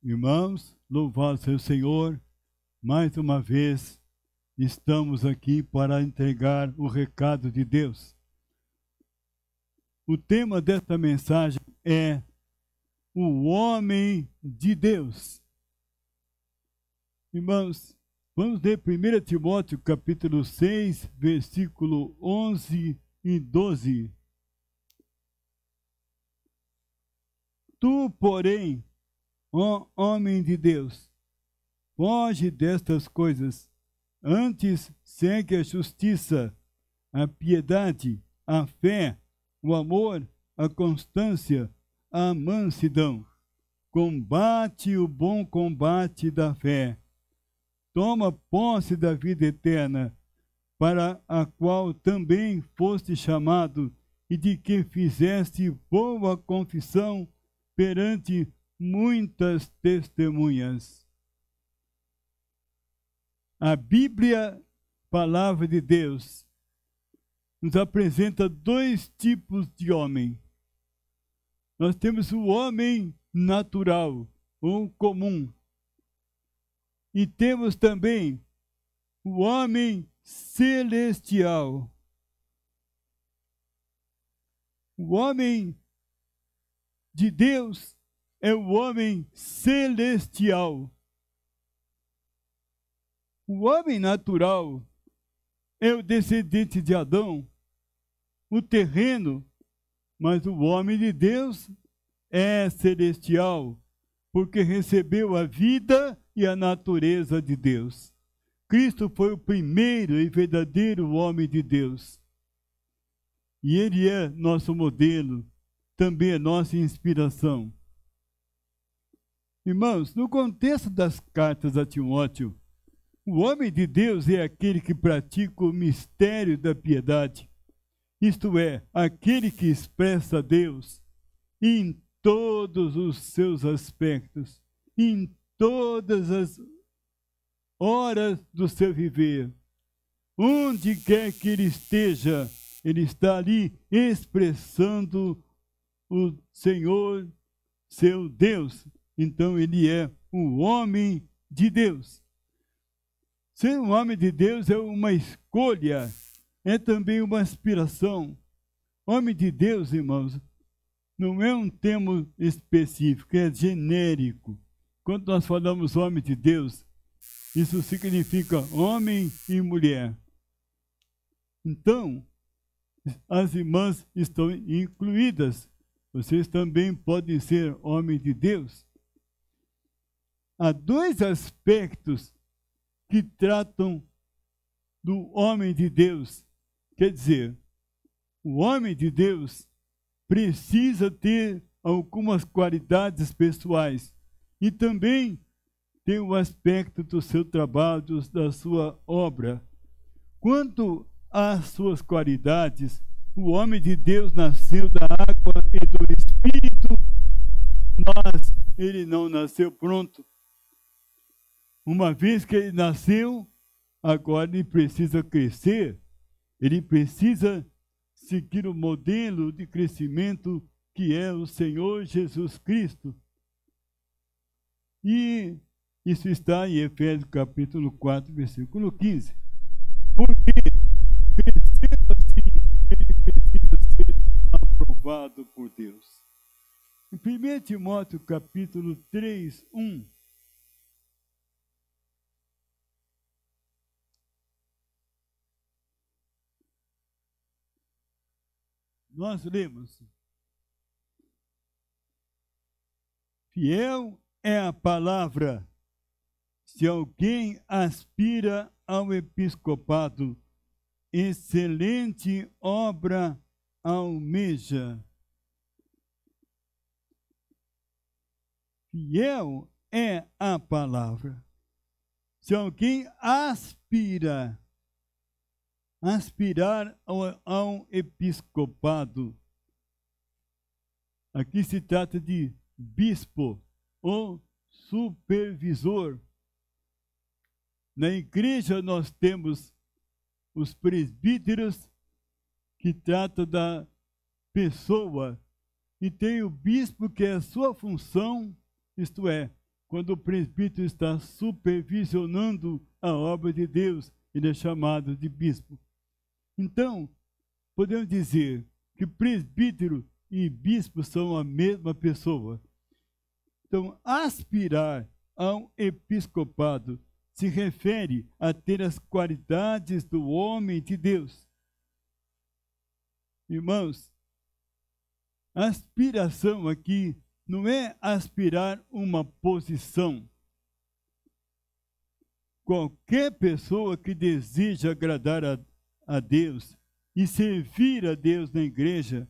Irmãos, louvado seja o Senhor, mais uma vez estamos aqui para entregar o recado de Deus. O tema desta mensagem é o homem de Deus. Irmãos, vamos ler 1 Timóteo capítulo 6, versículo 11 e 12. Tu, porém, ó homem de Deus, foge destas coisas, antes segue a justiça, a piedade, a fé, o amor, a constância, a mansidão. Combate o bom combate da fé. Toma posse da vida eterna, para a qual também foste chamado e de que fizeste boa confissão perante muitas testemunhas. A Bíblia, palavra de Deus, nos apresenta dois tipos de homem. Nós temos o homem natural, ou comum. E temos também o homem celestial. O homem de Deus é o homem celestial. O homem natural é o descendente de Adão, o terreno, mas o homem de Deus é celestial, porque recebeu a vida e a natureza de Deus. Cristo foi o primeiro e verdadeiro homem de Deus. E ele é nosso modelo, também é nossa inspiração. Irmãos, no contexto das cartas a Timóteo, o homem de Deus é aquele que pratica o mistério da piedade, isto é, aquele que expressa Deus em todos os seus aspectos, em todas as horas do seu viver. Onde quer que ele esteja, ele está ali expressando o Senhor, seu Deus, então ele é um homem de Deus. Ser um homem de Deus é uma escolha, é também uma aspiração. Homem de Deus, irmãos, não é um termo específico, é genérico. Quando nós falamos homem de Deus, isso significa homem e mulher. Então, as irmãs estão incluídas. Vocês também podem ser homem de Deus há dois aspectos que tratam do homem de Deus. Quer dizer, o homem de Deus precisa ter algumas qualidades pessoais e também tem o aspecto do seu trabalho, da sua obra. Quanto às suas qualidades, o homem de Deus nasceu da água e do Espírito, mas ele não nasceu pronto uma vez que ele nasceu, agora ele precisa crescer, ele precisa seguir o modelo de crescimento que é o Senhor Jesus Cristo. E isso está em Efésios capítulo 4, versículo 15. Porque pensando assim, ele precisa ser aprovado por Deus. Em 1 Timóteo capítulo 3, 1 nós lemos: Fiel é a palavra. Se alguém aspira ao episcopado, excelente obra almeja. Fiel é a palavra. Se alguém aspira aspirar ao, um episcopado. Aqui se trata de bispo ou supervisor. Na igreja nós temos os presbíteros que tratam da pessoa e tem o bispo que é a sua função, isto é, quando o presbítero está supervisionando a obra de Deus, ele é chamado de bispo. Então, podemos dizer que presbítero e bispo são a mesma pessoa. Então, aspirar a um episcopado se refere a ter as qualidades do homem de Deus. Irmãos, aspiração aqui não é aspirar uma posição. Qualquer pessoa que deseja agradar a a Deus e servir a Deus na igreja,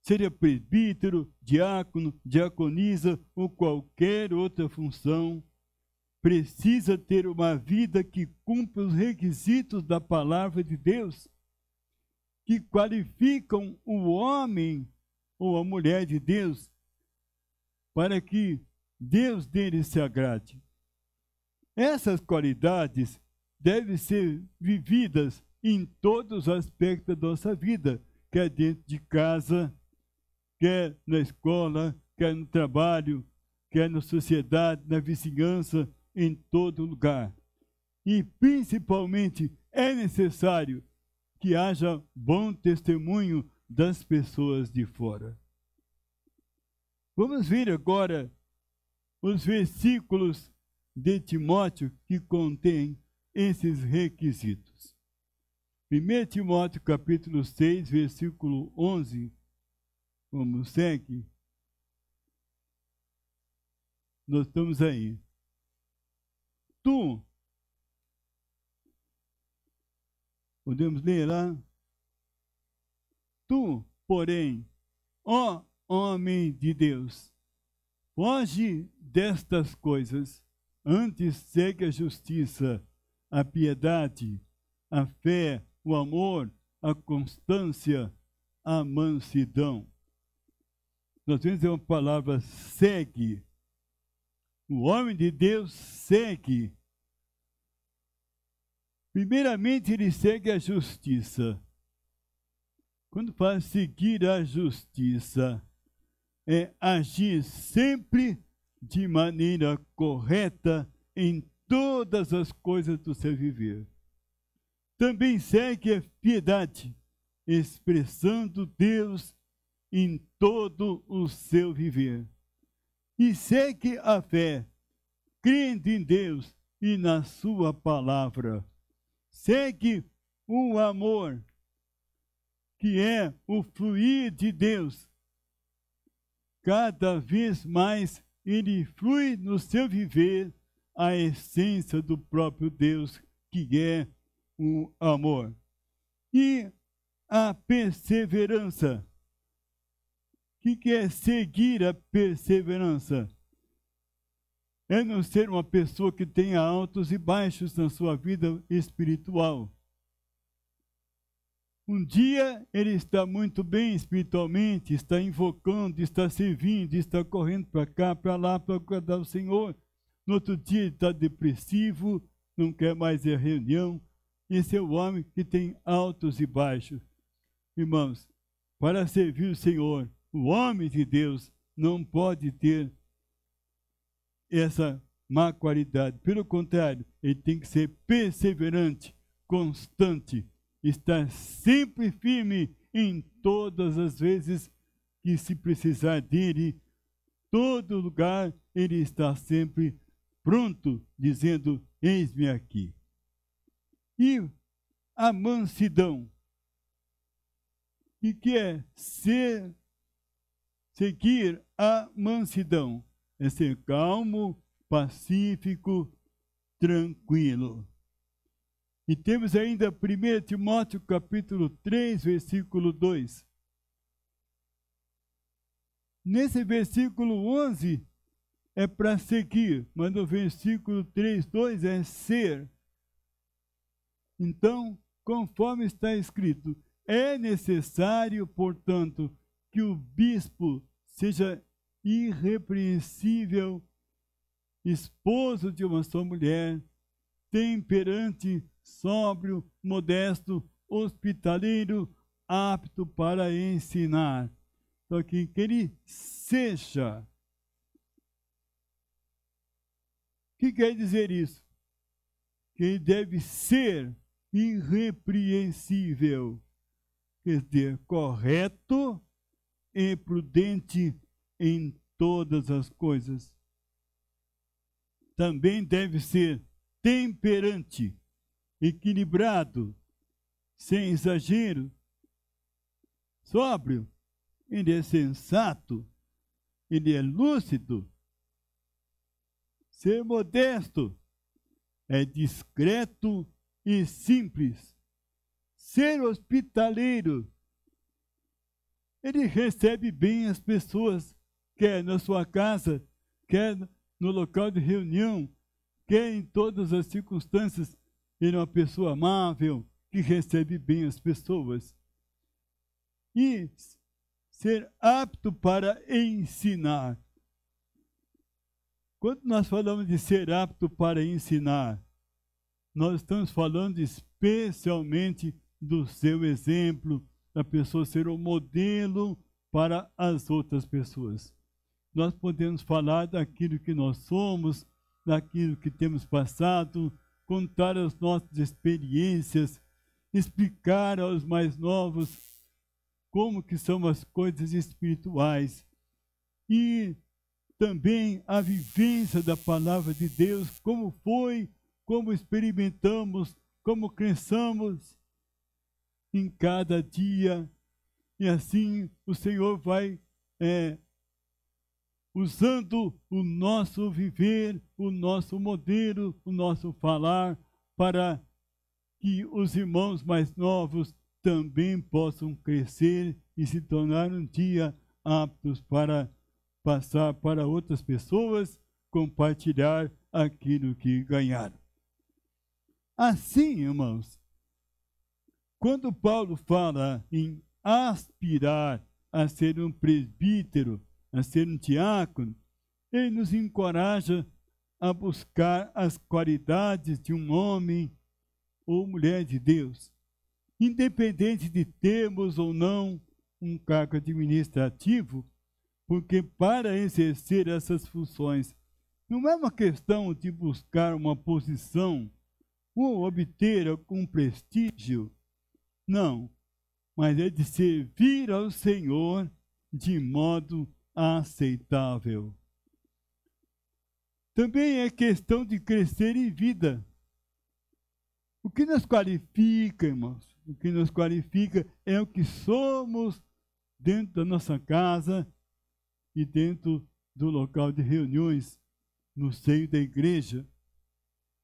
seja presbítero, diácono, diaconisa ou qualquer outra função, precisa ter uma vida que cumpra os requisitos da palavra de Deus, que qualificam o homem ou a mulher de Deus para que Deus dele se agrade. Essas qualidades devem ser vividas em todos os aspectos da nossa vida, quer dentro de casa, quer na escola, quer no trabalho, quer na sociedade, na vizinhança, em todo lugar. E principalmente é necessário que haja bom testemunho das pessoas de fora. Vamos ver agora os versículos de Timóteo que contêm esses requisitos. 1 Timóteo capítulo 6, versículo 11, como segue, nós estamos aí. Tu, podemos ler lá? Tu, porém, ó homem de Deus, foge destas coisas, antes segue a justiça, a piedade, a fé, o amor, a constância, a mansidão. Nós vemos é uma palavra segue. O homem de Deus segue. Primeiramente, ele segue a justiça. Quando fala seguir a justiça, é agir sempre de maneira correta em todas as coisas do seu viver também segue a piedade, expressando Deus em todo o seu viver. E segue a fé, crendo em Deus e na sua palavra. Segue o amor, que é o fluir de Deus. Cada vez mais ele flui no seu viver a essência do próprio Deus, que é o amor. E a perseverança. O que, que é seguir a perseverança? É não ser uma pessoa que tenha altos e baixos na sua vida espiritual. Um dia ele está muito bem espiritualmente, está invocando, está servindo, está correndo para cá, para lá, para agradar o Senhor. No outro dia ele está depressivo, não quer mais ir à reunião, esse é o homem que tem altos e baixos. Irmãos, para servir o Senhor, o homem de Deus não pode ter essa má qualidade. Pelo contrário, ele tem que ser perseverante, constante, estar sempre firme em todas as vezes que se precisar dele. Todo lugar ele está sempre pronto, dizendo: Eis-me aqui. E a mansidão. O que é ser, seguir a mansidão. É ser calmo, pacífico, tranquilo. E temos ainda 1 Timóteo capítulo 3, versículo 2. Nesse versículo 11 é para seguir, mas no versículo 3, 2 é ser então, conforme está escrito, é necessário, portanto, que o bispo seja irrepreensível, esposo de uma só mulher, temperante, sóbrio, modesto, hospitaleiro, apto para ensinar. Só então, que, que ele seja. O que quer dizer isso? Que ele deve ser irrepreensível, quer dizer, correto e prudente em todas as coisas. Também deve ser temperante, equilibrado, sem exagero, sóbrio, ele é sensato, ele é lúcido. Ser modesto é discreto e simples. Ser hospitaleiro. Ele recebe bem as pessoas, quer na sua casa, quer no local de reunião, quer em todas as circunstâncias. Ele é uma pessoa amável, que recebe bem as pessoas. E ser apto para ensinar. Quando nós falamos de ser apto para ensinar, nós estamos falando especialmente do seu exemplo, da pessoa ser o modelo para as outras pessoas. Nós podemos falar daquilo que nós somos, daquilo que temos passado, contar as nossas experiências, explicar aos mais novos como que são as coisas espirituais e também a vivência da palavra de Deus, como foi como experimentamos, como cresçamos em cada dia. E assim o Senhor vai é, usando o nosso viver, o nosso modelo, o nosso falar, para que os irmãos mais novos também possam crescer e se tornar um dia aptos para passar para outras pessoas, compartilhar aquilo que ganharam. Assim, irmãos, quando Paulo fala em aspirar a ser um presbítero, a ser um diácono, ele nos encoraja a buscar as qualidades de um homem ou mulher de Deus, independente de termos ou não um cargo administrativo, porque para exercer essas funções não é uma questão de buscar uma posição ou obter algum prestígio. Não, mas é de servir ao Senhor de modo aceitável. Também é questão de crescer em vida. O que nos qualifica, irmãos? O que nos qualifica é o que somos dentro da nossa casa e dentro do local de reuniões, no seio da igreja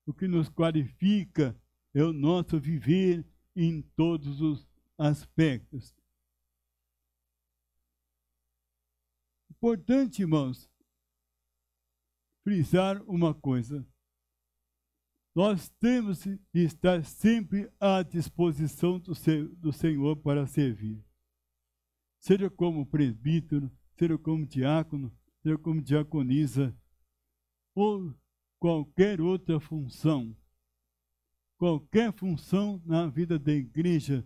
o que nos qualifica é o nosso viver em todos os aspectos. Importante, irmãos, frisar uma coisa. Nós temos de estar sempre à disposição do, do Senhor para servir. Seja como presbítero, seja como diácono, seja como diaconisa, ou qualquer outra função. Qualquer função na vida da igreja,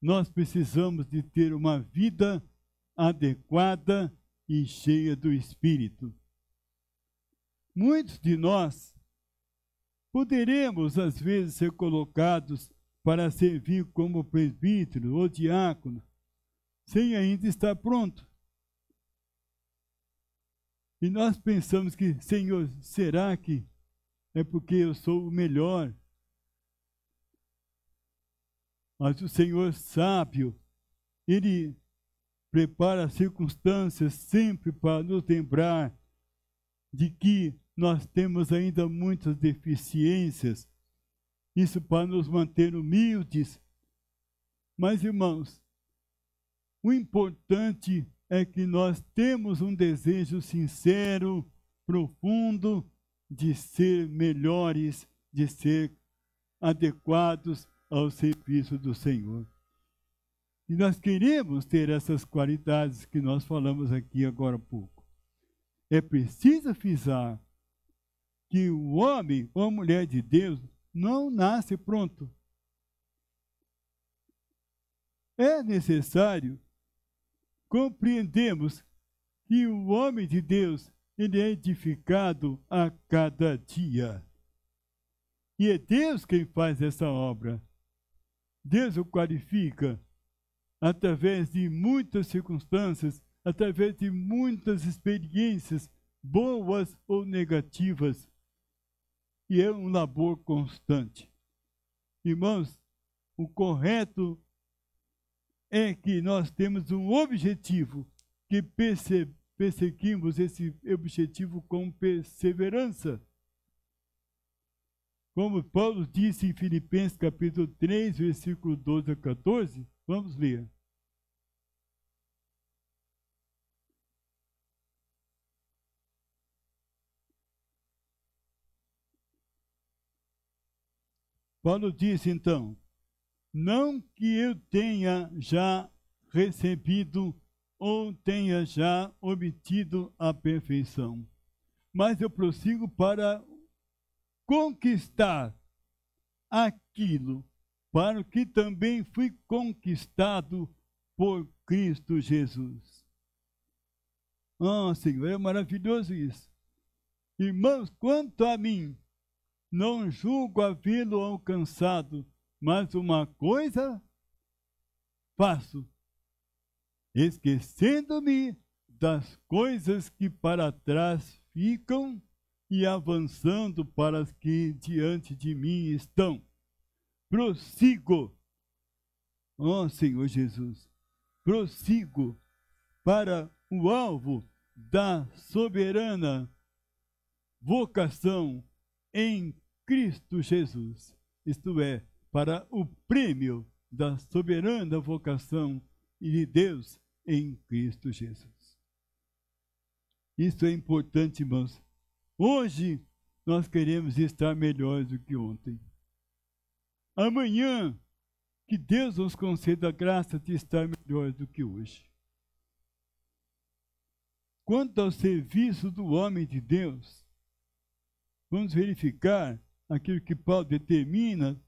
nós precisamos de ter uma vida adequada e cheia do Espírito. Muitos de nós poderemos, às vezes, ser colocados para servir como presbítero ou diácono, sem ainda estar pronto. E nós pensamos que, Senhor, será que é porque eu sou o melhor? Mas o Senhor sábio, Ele prepara as circunstâncias sempre para nos lembrar de que nós temos ainda muitas deficiências. Isso para nos manter humildes. Mas, irmãos, o importante é é que nós temos um desejo sincero, profundo, de ser melhores, de ser adequados ao serviço do Senhor. E nós queremos ter essas qualidades que nós falamos aqui agora há pouco. É preciso frisar que o homem ou a mulher de Deus não nasce pronto. É necessário compreendemos que o homem de Deus ele é edificado a cada dia. E é Deus quem faz essa obra. Deus o qualifica através de muitas circunstâncias, através de muitas experiências, boas ou negativas. E é um labor constante. Irmãos, o correto é que nós temos um objetivo, que perseguimos esse objetivo com perseverança. Como Paulo disse em Filipenses capítulo 3, versículo 12 a 14, vamos ler. Paulo disse então: não que eu tenha já recebido ou tenha já obtido a perfeição, mas eu prossigo para conquistar aquilo para o que também fui conquistado por Cristo Jesus. Ah, oh, Senhor, é maravilhoso isso. Irmãos, quanto a mim, não julgo havê-lo alcançado, mas uma coisa faço, esquecendo-me das coisas que para trás ficam e avançando para as que diante de mim estão. Prossigo, ó oh, Senhor Jesus, prossigo para o alvo da soberana vocação em Cristo Jesus, isto é, para o prêmio da soberana vocação de Deus em Cristo Jesus. Isso é importante, irmãos. Hoje nós queremos estar melhores do que ontem. Amanhã, que Deus nos conceda a graça de estar melhores do que hoje. Quanto ao serviço do homem de Deus, vamos verificar aquilo que Paulo determina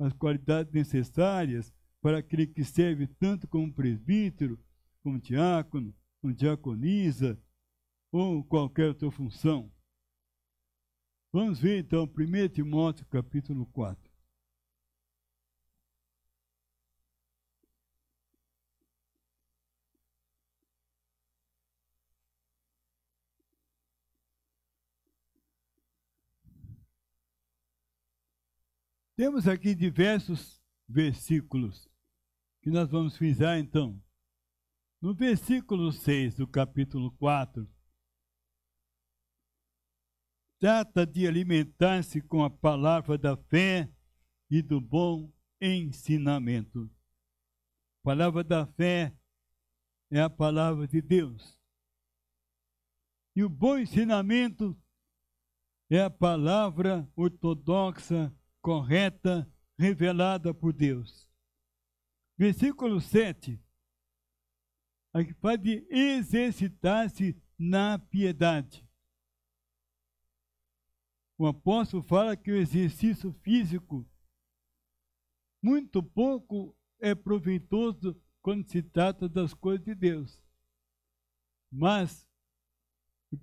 as qualidades necessárias para aquele que serve tanto como presbítero, como diácono, como diaconisa ou qualquer outra função. Vamos ver então 1 Timóteo capítulo 4. Temos aqui diversos versículos que nós vamos frisar então. No versículo 6 do capítulo 4, trata de alimentar-se com a palavra da fé e do bom ensinamento. A palavra da fé é a palavra de Deus. E o bom ensinamento é a palavra ortodoxa correta revelada por Deus. Versículo 7, a que faz de exercitar-se na piedade. O apóstolo fala que o exercício físico muito pouco é proveitoso quando se trata das coisas de Deus. Mas,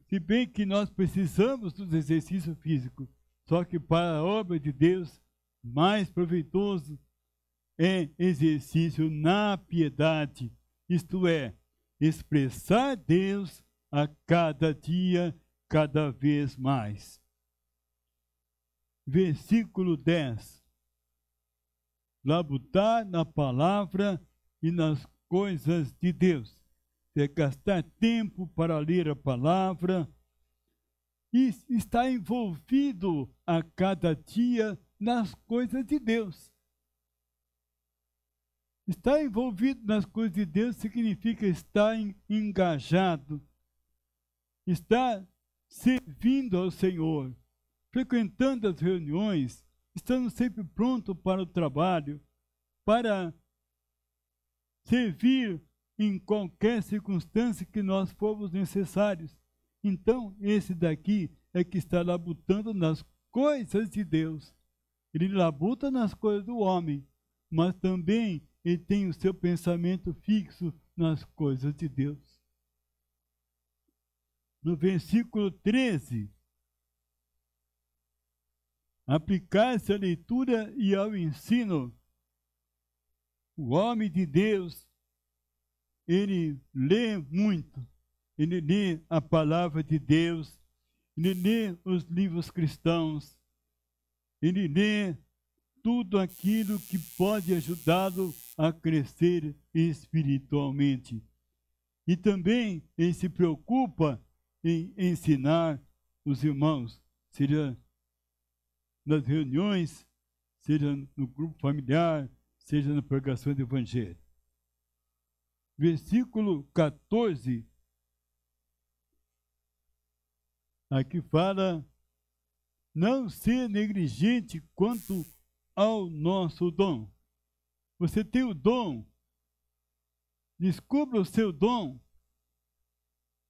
se bem que nós precisamos dos exercícios físicos, só que para a obra de Deus, mais proveitoso é exercício na piedade, isto é, expressar Deus a cada dia, cada vez mais. Versículo 10. Labutar na palavra e nas coisas de Deus. É gastar tempo para ler a palavra, e está envolvido a cada dia nas coisas de Deus. Estar envolvido nas coisas de Deus significa estar engajado, estar servindo ao Senhor, frequentando as reuniões, estando sempre pronto para o trabalho, para servir em qualquer circunstância que nós formos necessários. Então, esse daqui é que está labutando nas coisas de Deus. Ele labuta nas coisas do homem, mas também ele tem o seu pensamento fixo nas coisas de Deus. No versículo 13, aplicar-se à leitura e ao ensino. O homem de Deus, ele lê muito, e a palavra de Deus, ele os livros cristãos, ele tudo aquilo que pode ajudá-lo a crescer espiritualmente. E também ele se preocupa em ensinar os irmãos, seja nas reuniões, seja no grupo familiar, seja na pregação do Evangelho. Versículo 14 Aqui fala: não ser negligente quanto ao nosso dom. Você tem o dom, descubra o seu dom,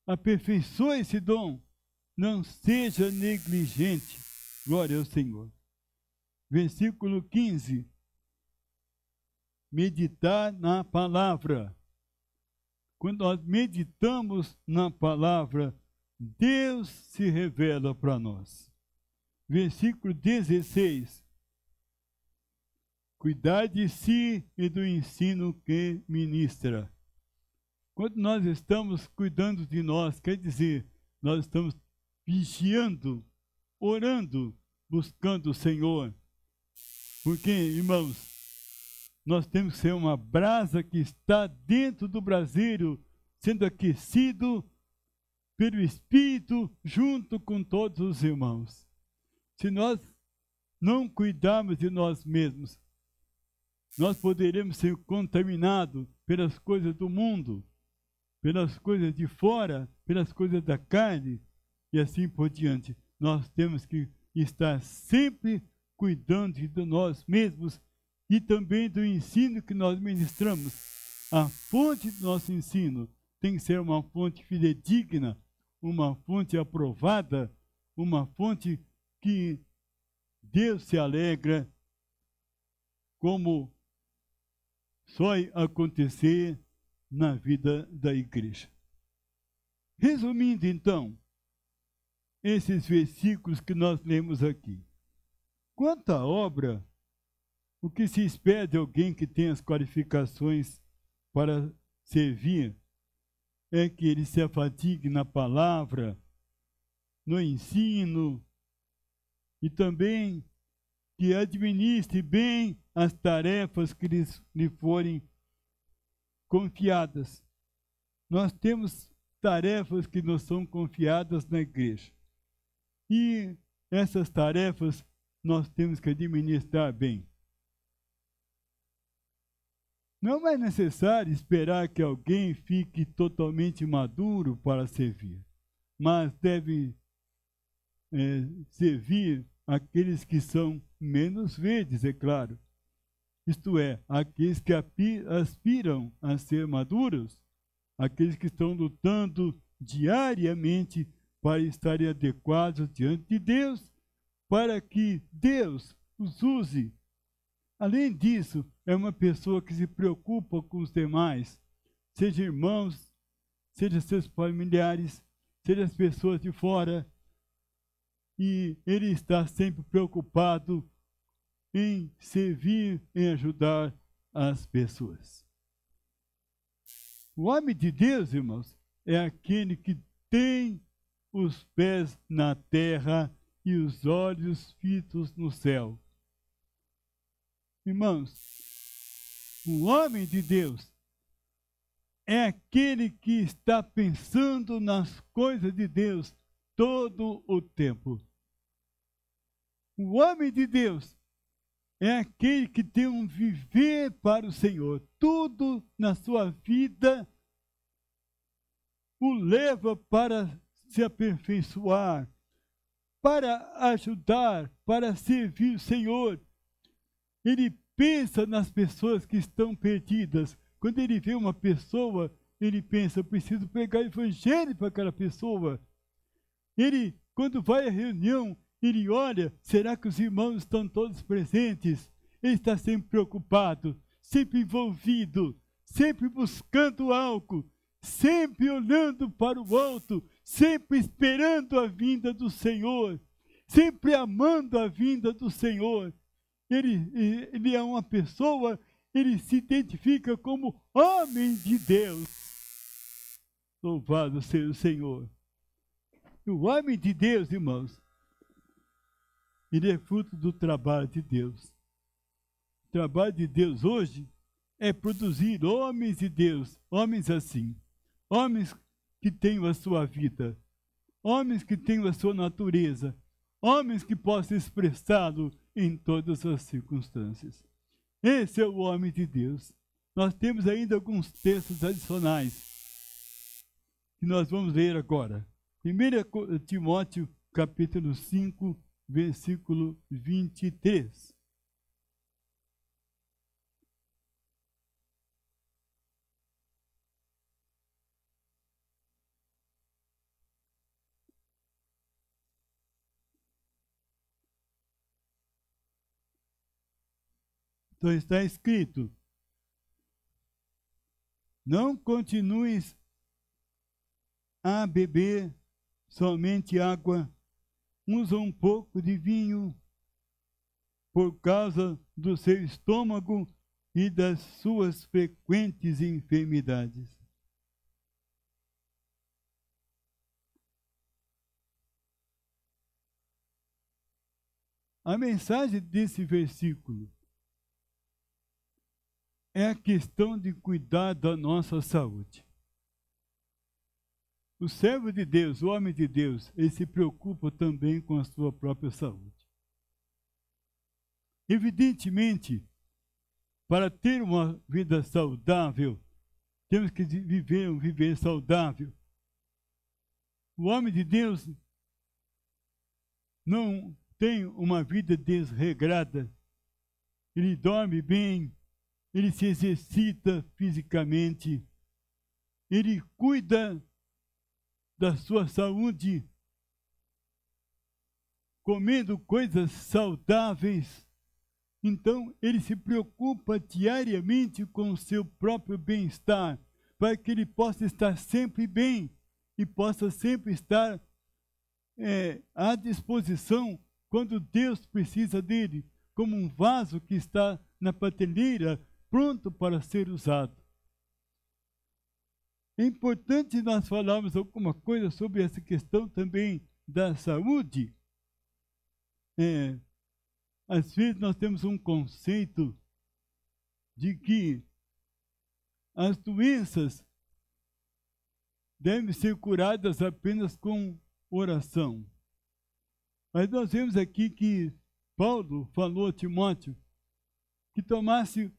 aperfeiçoe esse dom, não seja negligente. Glória ao Senhor. Versículo 15. Meditar na palavra. Quando nós meditamos na palavra, Deus se revela para nós. Versículo 16. Cuidar de si e do ensino que ministra. Quando nós estamos cuidando de nós, quer dizer, nós estamos vigiando, orando, buscando o Senhor. Porque, irmãos, nós temos que ser uma brasa que está dentro do braseiro, sendo aquecido pelo Espírito, junto com todos os irmãos. Se nós não cuidarmos de nós mesmos, nós poderemos ser contaminados pelas coisas do mundo, pelas coisas de fora, pelas coisas da carne e assim por diante. Nós temos que estar sempre cuidando de nós mesmos e também do ensino que nós ministramos. A fonte do nosso ensino tem que ser uma fonte fidedigna, uma fonte aprovada, uma fonte que Deus se alegra, como só acontecer na vida da igreja. Resumindo então, esses versículos que nós lemos aqui. Quanto à obra, o que se espera de é alguém que tem as qualificações para servir é que ele se afatigue na palavra, no ensino, e também que administre bem as tarefas que lhes, lhe forem confiadas. Nós temos tarefas que nos são confiadas na igreja. E essas tarefas nós temos que administrar bem. Não é necessário esperar que alguém fique totalmente maduro para servir, mas deve é, servir aqueles que são menos verdes, é claro. Isto é, aqueles que aspiram a ser maduros, aqueles que estão lutando diariamente para estarem adequados diante de Deus, para que Deus os use. Além disso, é uma pessoa que se preocupa com os demais, seja irmãos, seja seus familiares, seja as pessoas de fora. E ele está sempre preocupado em servir, em ajudar as pessoas. O homem de Deus, irmãos, é aquele que tem os pés na terra e os olhos fitos no céu. Irmãos, o homem de Deus é aquele que está pensando nas coisas de Deus todo o tempo. O homem de Deus é aquele que tem um viver para o Senhor. Tudo na sua vida o leva para se aperfeiçoar, para ajudar, para servir o Senhor. Ele pensa nas pessoas que estão perdidas. Quando ele vê uma pessoa, ele pensa, preciso pregar evangelho para aquela pessoa. Ele, quando vai à reunião, ele olha, será que os irmãos estão todos presentes? Ele está sempre preocupado, sempre envolvido, sempre buscando algo, sempre olhando para o alto, sempre esperando a vinda do Senhor, sempre amando a vinda do Senhor ele, ele é uma pessoa, ele se identifica como homem de Deus. Louvado seja o Senhor. O homem de Deus, irmãos, ele é fruto do trabalho de Deus. O trabalho de Deus hoje é produzir homens de Deus, homens assim, homens que tenham a sua vida, homens que tenham a sua natureza, homens que possam expressá-lo em todas as circunstâncias. Esse é o homem de Deus. Nós temos ainda alguns textos adicionais que nós vamos ler agora. 1 Timóteo, capítulo 5, versículo 23. Então está escrito: Não continues a beber somente água, usa um pouco de vinho por causa do seu estômago e das suas frequentes enfermidades. A mensagem desse versículo é a questão de cuidar da nossa saúde. O servo de Deus, o homem de Deus, ele se preocupa também com a sua própria saúde. Evidentemente, para ter uma vida saudável, temos que viver um viver saudável. O homem de Deus não tem uma vida desregrada. Ele dorme bem, ele se exercita fisicamente, ele cuida da sua saúde, comendo coisas saudáveis. Então, ele se preocupa diariamente com o seu próprio bem-estar, para que ele possa estar sempre bem e possa sempre estar é, à disposição quando Deus precisa dele, como um vaso que está na prateleira pronto para ser usado. É importante nós falarmos alguma coisa sobre essa questão também da saúde. É, às vezes nós temos um conceito de que as doenças devem ser curadas apenas com oração. Mas nós vemos aqui que Paulo falou a Timóteo que tomasse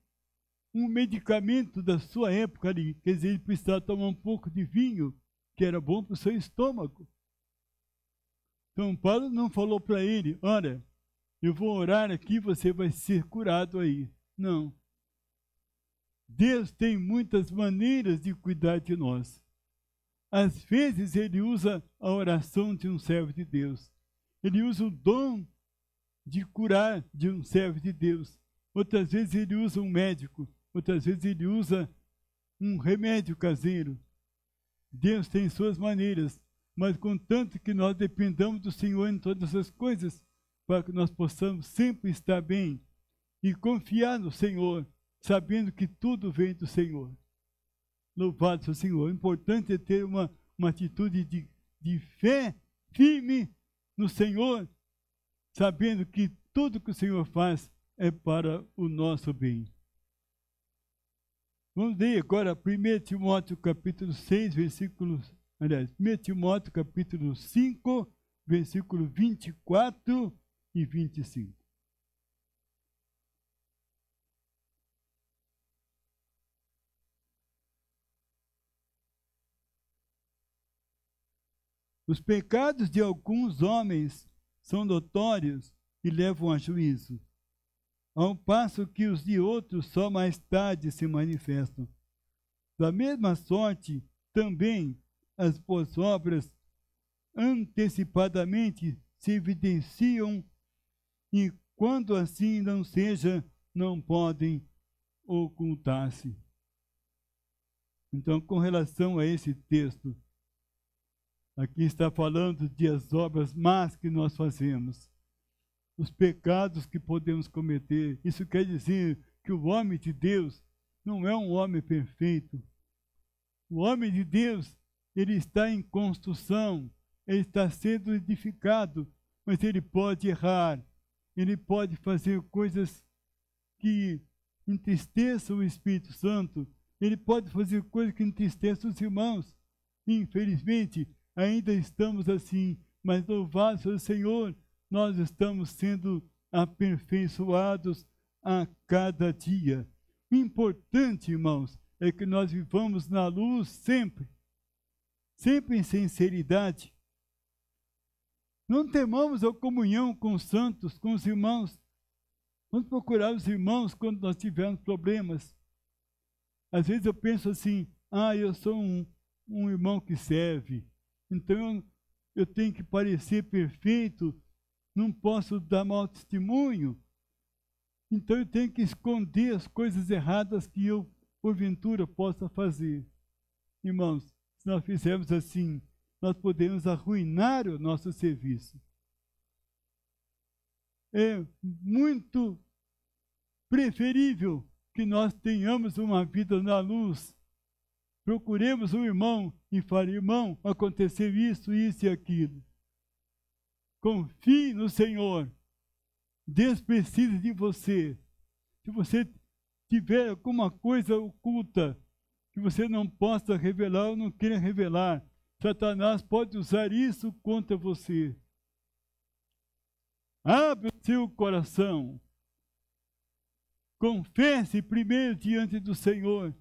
um medicamento da sua época ali. Quer dizer, ele precisava tomar um pouco de vinho, que era bom para o seu estômago. Então, Paulo não falou para ele: Olha, eu vou orar aqui, você vai ser curado aí. Não. Deus tem muitas maneiras de cuidar de nós. Às vezes, ele usa a oração de um servo de Deus. Ele usa o dom de curar de um servo de Deus. Outras vezes, ele usa um médico. Outras vezes ele usa um remédio caseiro. Deus tem suas maneiras, mas contanto que nós dependamos do Senhor em todas as coisas, para que nós possamos sempre estar bem e confiar no Senhor, sabendo que tudo vem do Senhor. Louvado seja o Senhor. O importante é ter uma, uma atitude de, de fé firme no Senhor, sabendo que tudo que o Senhor faz é para o nosso bem. Vamos ler agora 1 Timóteo capítulo 6, versículo, aliás, 1 Timóteo capítulo 5, versículo 24 e 25. Os pecados de alguns homens são notórios e levam a juízo, ao passo que os de outros só mais tarde se manifestam. Da mesma sorte, também as boas obras antecipadamente se evidenciam e, quando assim não seja, não podem ocultar-se. Então, com relação a esse texto, aqui está falando de as obras más que nós fazemos os pecados que podemos cometer. Isso quer dizer que o homem de Deus não é um homem perfeito. O homem de Deus, ele está em construção, ele está sendo edificado, mas ele pode errar, ele pode fazer coisas que entristeçam o Espírito Santo, ele pode fazer coisas que entristeçam os irmãos. Infelizmente, ainda estamos assim, mas louvado seja o Senhor, nós estamos sendo aperfeiçoados a cada dia. O importante, irmãos, é que nós vivamos na luz sempre, sempre em sinceridade. Não temamos a comunhão com os santos, com os irmãos. Vamos procurar os irmãos quando nós tivermos problemas. Às vezes eu penso assim: ah, eu sou um, um irmão que serve, então eu, eu tenho que parecer perfeito não posso dar mau testemunho, então eu tenho que esconder as coisas erradas que eu, porventura, possa fazer. Irmãos, se nós fizermos assim, nós podemos arruinar o nosso serviço. É muito preferível que nós tenhamos uma vida na luz. Procuremos um irmão e fale, irmão, aconteceu isso, isso e aquilo. Confie no Senhor. Deus precisa de você. Se você tiver alguma coisa oculta que você não possa revelar ou não queira revelar, Satanás pode usar isso contra você. Abre o seu coração. Confesse primeiro diante do Senhor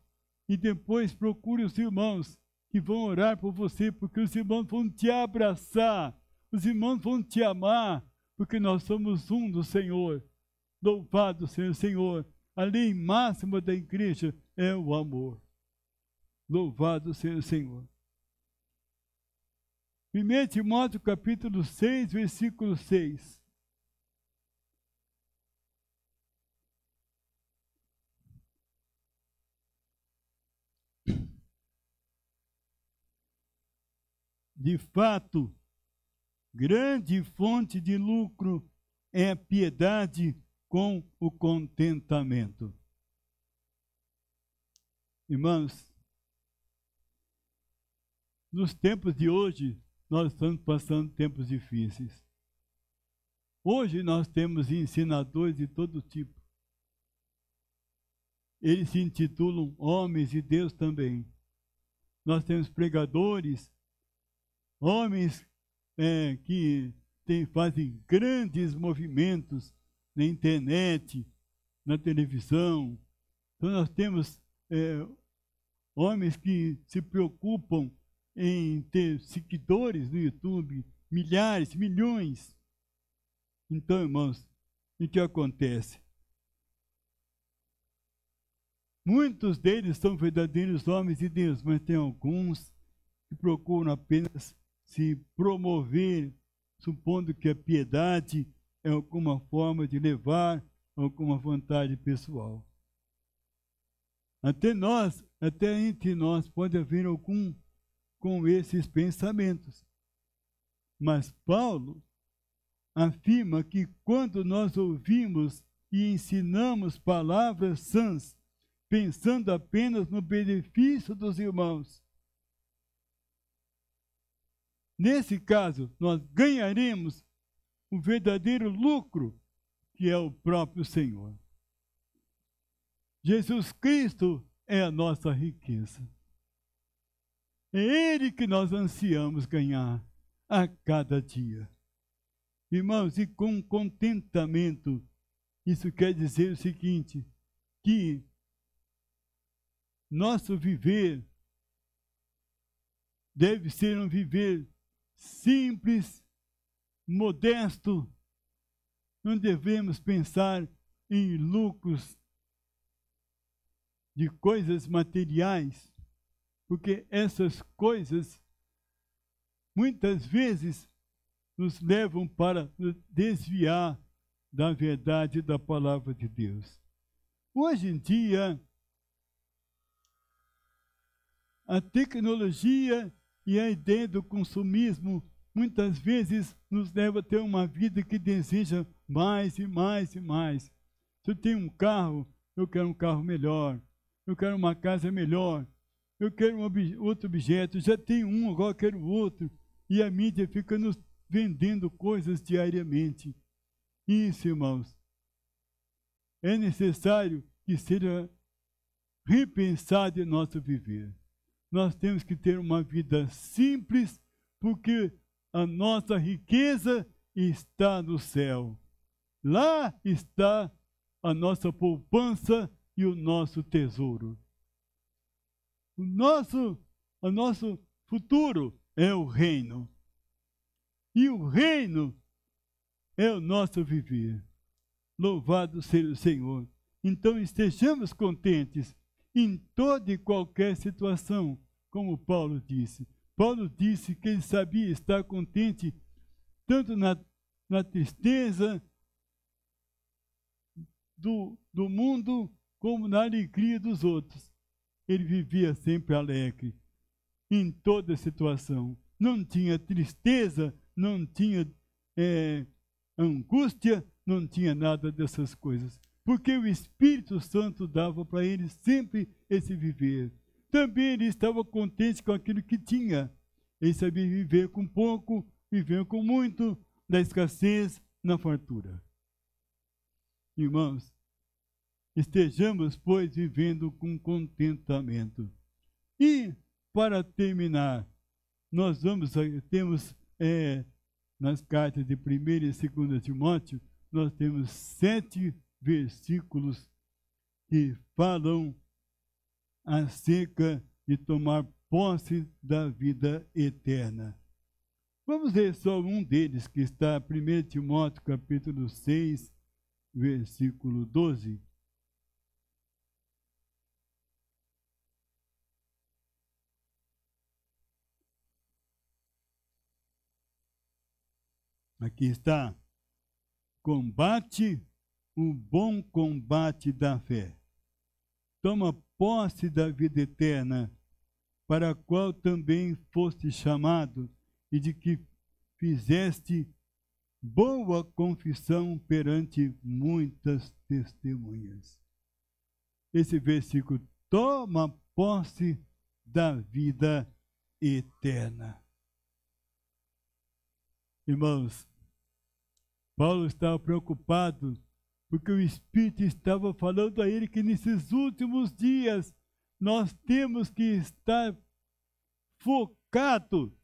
e depois procure os irmãos que vão orar por você, porque os irmãos vão te abraçar os irmãos vão te amar, porque nós somos um do Senhor. Louvado seja o Senhor. A lei máxima da igreja é o amor. Louvado seja o Senhor. 1 Timóteo capítulo 6, versículo 6. De fato, grande fonte de lucro é a piedade com o contentamento. Irmãos, nos tempos de hoje, nós estamos passando tempos difíceis. Hoje nós temos ensinadores de todo tipo. Eles se intitulam homens de Deus também. Nós temos pregadores, homens é, que tem, fazem grandes movimentos na internet, na televisão. Então, nós temos é, homens que se preocupam em ter seguidores no YouTube, milhares, milhões. Então, irmãos, o que acontece? Muitos deles são verdadeiros homens de Deus, mas tem alguns que procuram apenas se promover, supondo que a piedade é alguma forma de levar alguma vontade pessoal. Até nós, até entre nós, pode haver algum com esses pensamentos. Mas Paulo afirma que quando nós ouvimos e ensinamos palavras sãs, pensando apenas no benefício dos irmãos, Nesse caso, nós ganharemos o verdadeiro lucro, que é o próprio Senhor. Jesus Cristo é a nossa riqueza. É Ele que nós ansiamos ganhar a cada dia. Irmãos, e com contentamento, isso quer dizer o seguinte: que nosso viver deve ser um viver simples, modesto, não devemos pensar em lucros de coisas materiais, porque essas coisas muitas vezes nos levam para desviar da verdade da palavra de Deus. Hoje em dia, a tecnologia e a ideia do consumismo muitas vezes nos leva a ter uma vida que deseja mais e mais e mais. Se eu tenho um carro, eu quero um carro melhor. Eu quero uma casa melhor. Eu quero um outro objeto. Já tenho um, agora quero outro. E a mídia fica nos vendendo coisas diariamente. Isso, irmãos. É necessário que seja repensado em nosso viver nós temos que ter uma vida simples, porque a nossa riqueza está no céu. Lá está a nossa poupança e o nosso tesouro. O nosso, o nosso futuro é o reino. E o reino é o nosso viver. Louvado seja o Senhor. Então estejamos contentes em toda e qualquer situação, como Paulo disse. Paulo disse que ele sabia estar contente tanto na, na tristeza do, do mundo como na alegria dos outros. Ele vivia sempre alegre em toda situação. Não tinha tristeza, não tinha é, angústia, não tinha nada dessas coisas porque o Espírito Santo dava para ele sempre esse viver. Também ele estava contente com aquilo que tinha. Ele sabia viver com pouco, viver com muito, da escassez na fartura. Irmãos, estejamos, pois, vivendo com contentamento. E, para terminar, nós vamos, eh, temos é, nas cartas de 1 e 2 Timóteo, nós temos sete versículos que falam acerca de tomar posse da vida eterna. Vamos ler só um deles, que está em 1 Timóteo capítulo 6, versículo 12. Aqui está. Combate o bom combate da fé. Toma posse da vida eterna, para a qual também foste chamado, e de que fizeste boa confissão perante muitas testemunhas. Esse versículo toma posse da vida eterna. Irmãos, Paulo estava preocupado porque o Espírito estava falando a ele que nesses últimos dias nós temos que estar focado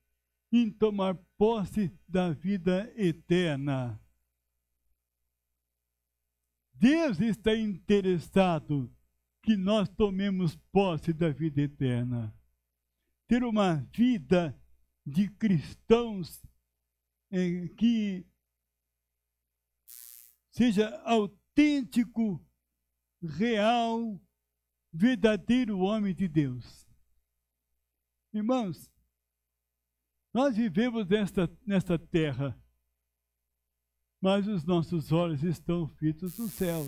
em tomar posse da vida eterna. Deus está interessado que nós tomemos posse da vida eterna. Ter uma vida de cristãos é, que seja autêntica autêntico, real, verdadeiro homem de Deus. Irmãos, nós vivemos nesta, nesta terra, mas os nossos olhos estão fitos no céu.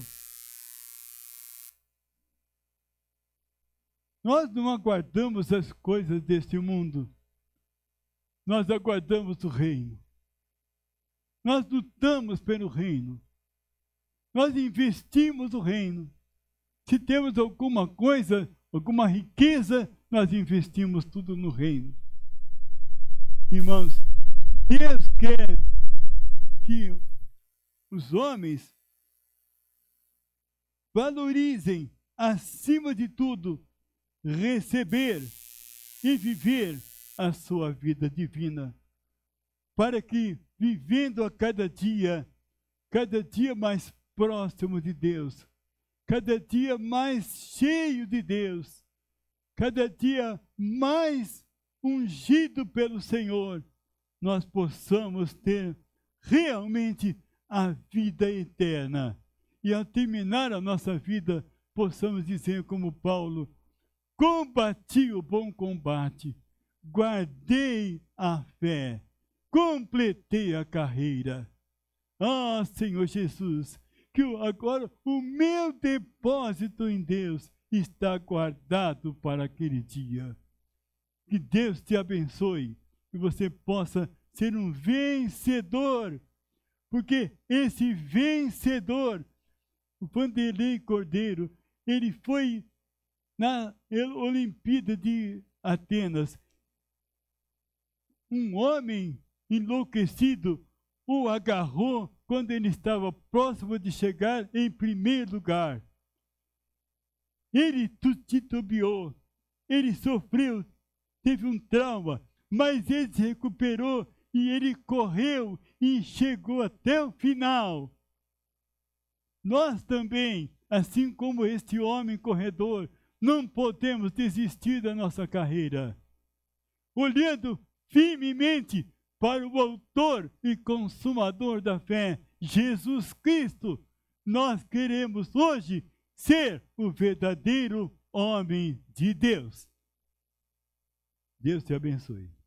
Nós não aguardamos as coisas deste mundo, nós aguardamos o reino. Nós lutamos pelo reino nós investimos o reino. Se temos alguma coisa, alguma riqueza, nós investimos tudo no reino. Irmãos, Deus quer que os homens valorizem, acima de tudo, receber e viver a sua vida divina, para que, vivendo a cada dia, cada dia mais próximo de Deus, cada dia mais cheio de Deus, cada dia mais ungido pelo Senhor, nós possamos ter realmente a vida eterna. E ao terminar a nossa vida, possamos dizer como Paulo: combati o bom combate, guardei a fé, completei a carreira. Ah, Senhor Jesus, que agora o meu depósito em Deus está guardado para aquele dia. Que Deus te abençoe e você possa ser um vencedor, porque esse vencedor, o Vanderlei Cordeiro, ele foi na Olimpíada de Atenas um homem enlouquecido o agarrou quando ele estava próximo de chegar em primeiro lugar. Ele titubeou, ele sofreu, teve um trauma, mas ele se recuperou e ele correu e chegou até o final. Nós também, assim como este homem corredor, não podemos desistir da nossa carreira. Olhando firmemente para o autor e consumador da fé, Jesus Cristo. Nós queremos hoje ser o verdadeiro homem de Deus. Deus te abençoe.